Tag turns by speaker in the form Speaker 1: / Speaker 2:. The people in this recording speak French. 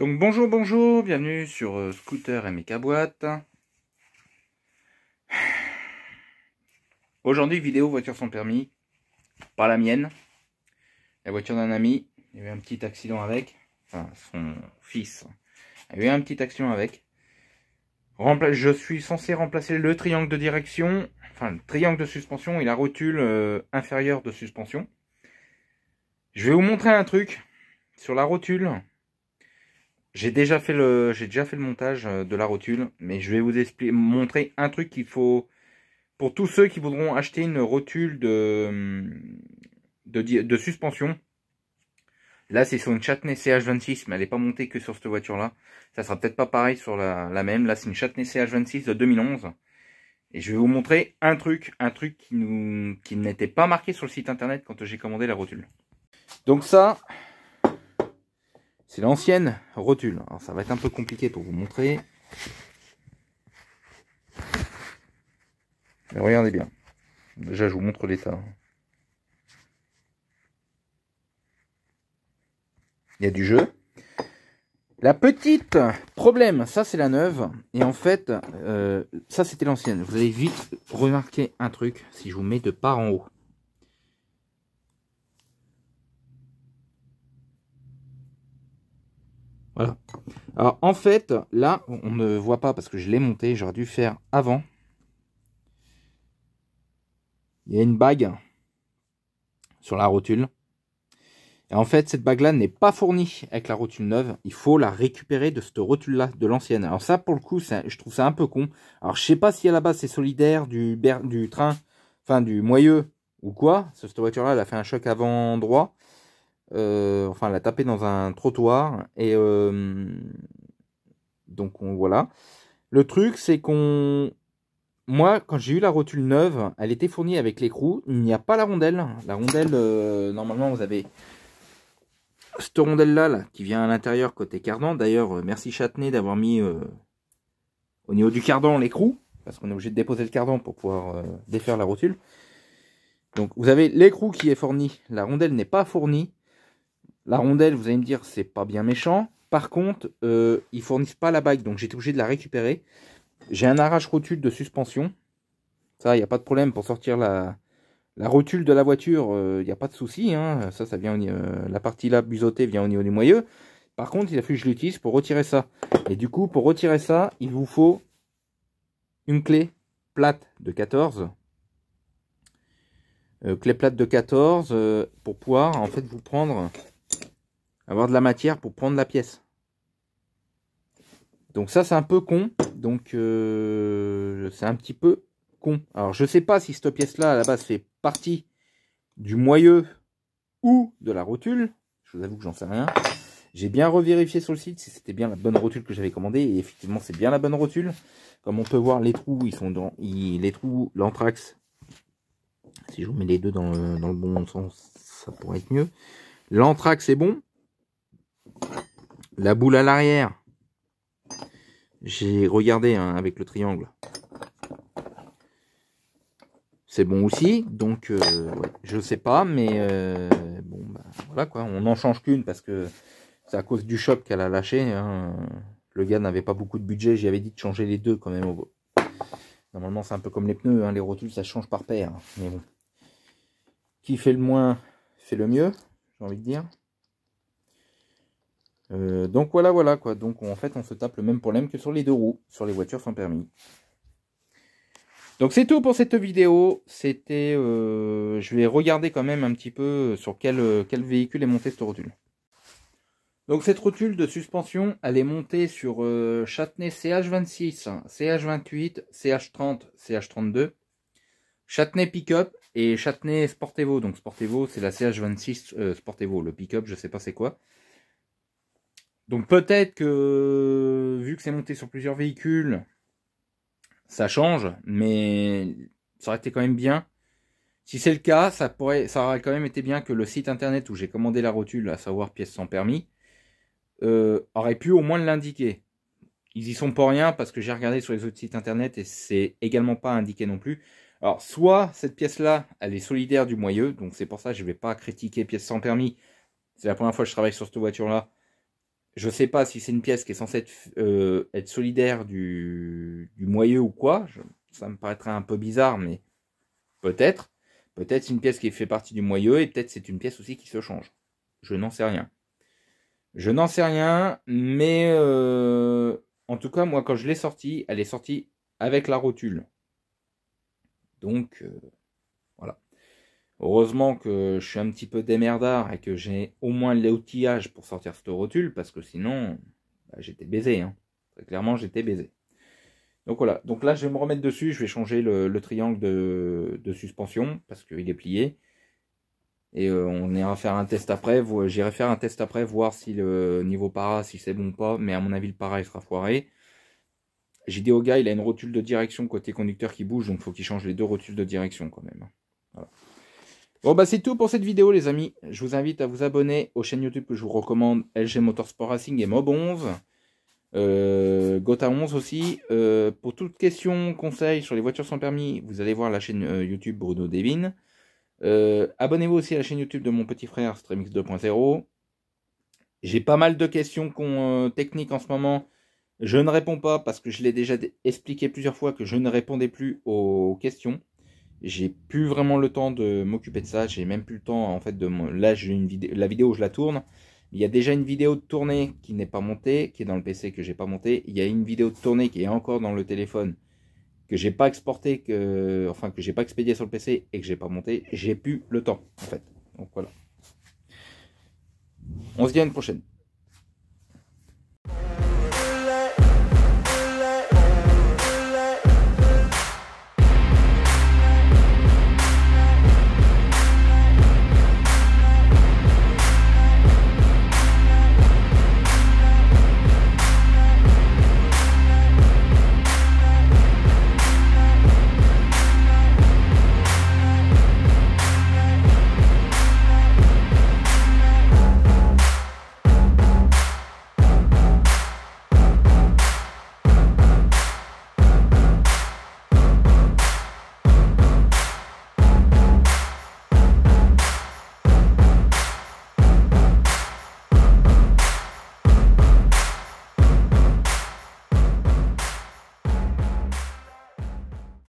Speaker 1: Donc bonjour, bonjour, bienvenue sur euh, Scooter et Mecha Boîte. Aujourd'hui, vidéo voiture sans permis, pas la mienne, la voiture d'un ami, il y a eu un petit accident avec, enfin son fils il y a eu un petit accident avec. je suis censé remplacer le triangle de direction, enfin le triangle de suspension et la rotule euh, inférieure de suspension. Je vais vous montrer un truc sur la rotule j'ai déjà fait le, j'ai déjà fait le montage euh, de la rotule, mais je vais vous montrer un truc qu'il faut pour tous ceux qui voudront acheter une rotule de hum, de, de suspension. Là, c'est sur une Châtenay CH26, mais elle n'est pas montée que sur cette voiture-là. Ça sera peut-être pas pareil sur la, la même. Là, c'est une chatney CH26 de 2011. Et je vais vous montrer un truc, un truc qui nous, qui n'était pas marqué sur le site internet quand j'ai commandé la rotule. Donc ça, c'est l'ancienne rotule. Alors hein, ça va être un peu compliqué pour vous montrer. Mais regardez bien. Déjà, je vous montre l'état. Il y a du jeu. La petite problème, ça c'est la neuve. Et en fait, euh, ça c'était l'ancienne. Vous allez vite remarquer un truc si je vous mets de part en haut. Alors, en fait, là, on ne voit pas parce que je l'ai monté, j'aurais dû faire avant. Il y a une bague sur la rotule. Et en fait, cette bague-là n'est pas fournie avec la rotule neuve. Il faut la récupérer de cette rotule-là, de l'ancienne. Alors ça, pour le coup, je trouve ça un peu con. Alors, je sais pas si à la base, c'est solidaire du, du train, enfin, du moyeu ou quoi. Cette voiture-là, elle a fait un choc avant droit. Euh, enfin, la a tapé dans un trottoir. Et euh, donc, on, voilà. Le truc, c'est qu'on. Moi, quand j'ai eu la rotule neuve, elle était fournie avec l'écrou. Il n'y a pas la rondelle. La rondelle, euh, normalement, vous avez cette rondelle-là là, qui vient à l'intérieur côté cardan. D'ailleurs, merci Châtenay d'avoir mis au niveau du cardan l'écrou. Parce qu'on est obligé de déposer le cardan pour pouvoir défaire la rotule. Donc vous avez l'écrou qui est fourni, la rondelle n'est pas fournie, la rondelle, vous allez me dire, c'est pas bien méchant. Par contre, euh, ils fournissent pas la bague, donc été obligé de la récupérer. J'ai un arrache rotule de suspension. Ça, il n'y a pas de problème pour sortir la, la rotule de la voiture. Il euh, n'y a pas de souci. Hein. Ça, ça vient euh, la partie là buzotée, vient au niveau du moyeu. Par contre, il a fallu que je l'utilise pour retirer ça. Et du coup, pour retirer ça, il vous faut une clé plate de 14. clé plate de 14 pour pouvoir en fait vous prendre avoir de la matière pour prendre la pièce. Donc ça, c'est un peu con. Donc euh, c'est un petit peu con. Alors je ne sais pas si cette pièce-là, à la base, fait partie du moyeu ou de la rotule. Je vous avoue que j'en sais rien. J'ai bien revérifié sur le site si c'était bien la bonne rotule que j'avais commandée. Et effectivement, c'est bien la bonne rotule. Comme on peut voir, les trous, ils sont dans... les trous, l'anthrax, si je vous mets les deux dans dans le bon sens, ça pourrait être mieux. L'anthrax est bon. La boule à l'arrière. J'ai regardé hein, avec le triangle. C'est bon aussi, donc euh, je sais pas, mais euh, bon, bah, voilà quoi. On n'en change qu'une parce que c'est à cause du choc qu'elle a lâché. Hein. Le gars n'avait pas beaucoup de budget, j'avais dit de changer les deux quand même. Normalement, c'est un peu comme les pneus, hein. les rotules ça change par paire, mais bon. Qui fait le moins fait le mieux, j'ai envie de dire. Euh, donc voilà, voilà quoi. Donc en fait, on se tape le même problème que sur les deux roues, sur les voitures sans permis. Donc c'est tout pour cette vidéo. C'était, euh, je vais regarder quand même un petit peu sur euh, quel, véhicule est monté cette rotule. Donc cette rotule de suspension, elle est montée sur Châtenay CH26, CH28, CH30, CH32, Châtenay Pickup et Châtenay Sportevo. Donc Sportevo, c'est la CH26 euh, Sportevo. Le Pickup, je sais pas c'est quoi. Donc peut-être que, vu que c'est monté sur plusieurs véhicules, ça change, mais ça aurait été quand même bien. Si c'est le cas, ça, aurait quand même été bien que le site internet où j'ai commandé la rotule, à savoir pièce sans permis, euh, aurait pu au moins l'indiquer. Ils y sont pour rien parce que j'ai regardé sur les autres sites internet et c'est également pas indiqué non plus. Alors soit cette pièce-là, elle est solidaire du moyeu, donc c'est pour ça que je ne vais pas critiquer pièce sans permis. C'est la première fois que je travaille sur cette voiture-là je sais pas si c'est une pièce qui est censée être, euh, solidaire du, du, moyeu ou quoi. ça me paraîtrait un peu bizarre, mais peut-être. Peut-être c'est une pièce qui fait partie du moyeu et peut-être c'est une pièce aussi qui se change. Je n'en sais rien. Je n'en sais rien, mais euh, en tout cas, moi, quand je l'ai sortie, elle est sortie avec la rotule. Donc, euh, Heureusement que je suis un petit peu démerdard et que j'ai au moins l'outillage pour sortir cette rotule, parce que sinon, bah, j'étais baisé. Hein. Très clairement, j'étais baisé. Donc voilà, donc là je vais me remettre dessus, je vais changer le, triangle de, suspension, parce qu'il est plié. Et euh, on ira faire un test après, j'irai faire un test après, voir si le niveau para, si c'est bon ou pas, mais à mon avis le para il sera foiré. J'ai dit au gars, il a une rotule de direction côté conducteur qui bouge, donc il faut qu'il change les deux rotules de direction quand même. Hein. Bon bah c'est tout pour cette vidéo les amis. Je vous invite à vous abonner aux chaînes YouTube que je vous recommande LG Motorsport Racing et Mob11. Euh, 11 aussi. Euh, pour toutes questions, conseils sur les voitures sans permis, vous allez voir la chaîne euh, YouTube Bruno Devin. Euh, abonnez-vous aussi à la chaîne YouTube de mon petit frère Streamix 2.0. J'ai pas mal de questions techniques en ce moment. Je ne réponds pas parce que je l'ai déjà expliqué plusieurs fois que je ne répondais plus aux questions j'ai plus vraiment le temps de m'occuper de ça. J'ai même plus le temps, en fait, de. Là, j'ai une vidéo, la vidéo, je la tourne. Il y a déjà une vidéo de tournée qui n'est pas montée, qui est dans le PC que j'ai pas montée. Il y a une vidéo de tournée qui est encore dans le téléphone que j'ai pas exporté, que enfin que j'ai pas expédié sur le PC et que j'ai pas monté. J'ai plus le temps, en fait. Donc voilà. On se dit à une prochaine.